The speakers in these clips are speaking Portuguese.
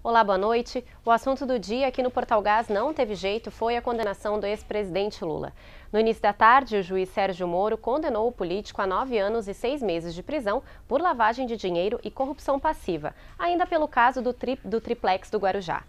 Olá, boa noite. O assunto do dia aqui no Portal Gás não teve jeito foi a condenação do ex-presidente Lula. No início da tarde, o juiz Sérgio Moro condenou o político a nove anos e seis meses de prisão por lavagem de dinheiro e corrupção passiva, ainda pelo caso do, tri do triplex do Guarujá.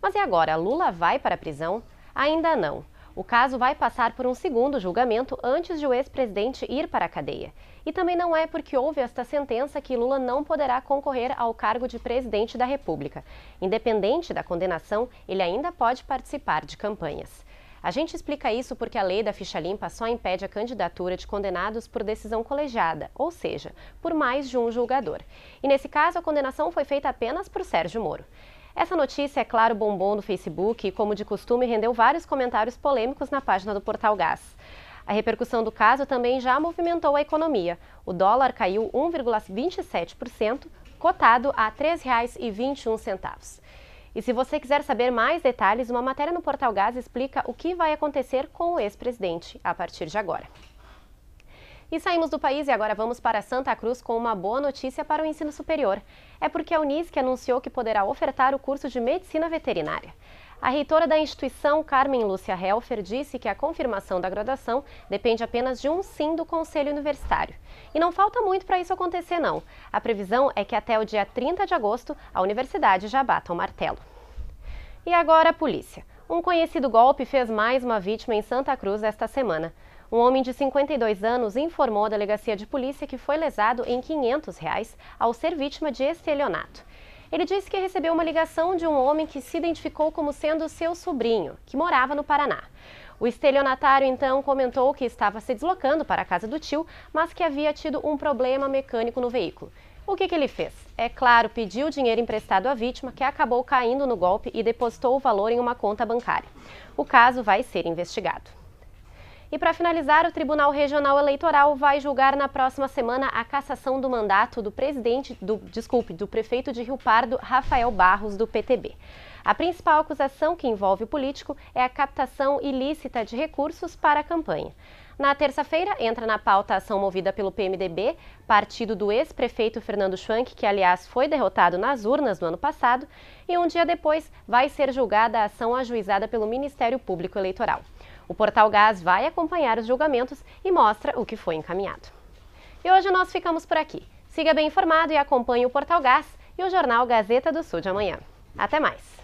Mas e agora? Lula vai para a prisão? Ainda não. O caso vai passar por um segundo julgamento antes de o ex-presidente ir para a cadeia. E também não é porque houve esta sentença que Lula não poderá concorrer ao cargo de presidente da República. Independente da condenação, ele ainda pode participar de campanhas. A gente explica isso porque a lei da ficha limpa só impede a candidatura de condenados por decisão colegiada, ou seja, por mais de um julgador. E nesse caso, a condenação foi feita apenas por Sérgio Moro. Essa notícia, é claro, bombou no Facebook e, como de costume, rendeu vários comentários polêmicos na página do Portal Gás. A repercussão do caso também já movimentou a economia. O dólar caiu 1,27%, cotado a R$ 3,21. E se você quiser saber mais detalhes, uma matéria no Portal Gás explica o que vai acontecer com o ex-presidente a partir de agora. E saímos do país e agora vamos para Santa Cruz com uma boa notícia para o ensino superior. É porque a Unisc anunciou que poderá ofertar o curso de Medicina Veterinária. A reitora da instituição, Carmen Lúcia Helfer, disse que a confirmação da graduação depende apenas de um sim do Conselho Universitário. E não falta muito para isso acontecer, não. A previsão é que até o dia 30 de agosto a universidade já bata o martelo. E agora a polícia. Um conhecido golpe fez mais uma vítima em Santa Cruz esta semana. Um homem de 52 anos informou à delegacia de polícia que foi lesado em 500 reais ao ser vítima de estelionato. Ele disse que recebeu uma ligação de um homem que se identificou como sendo seu sobrinho, que morava no Paraná. O estelionatário então comentou que estava se deslocando para a casa do tio, mas que havia tido um problema mecânico no veículo. O que, que, ele fez? É claro, pediu dinheiro emprestado à vítima, que acabou caindo no golpe e depositou o valor em uma conta bancária. O caso vai ser investigado. E para finalizar, o Tribunal Regional Eleitoral vai julgar na próxima semana a cassação do mandato do presidente, do, desculpe, do prefeito de Rio Pardo, Rafael Barros, do PTB. A principal acusação que envolve o político é a captação ilícita de recursos para a campanha. Na terça-feira, entra na pauta a ação movida pelo PMDB, partido do ex-prefeito Fernando Schwanck, que, aliás, foi derrotado nas urnas no ano passado, e um dia depois vai ser julgada a ação ajuizada pelo Ministério Público Eleitoral. O Portal Gás vai acompanhar os julgamentos e mostra o que foi encaminhado. E hoje nós ficamos por aqui. Siga bem informado e acompanhe o Portal Gás e o jornal Gazeta do Sul de amanhã. Até mais!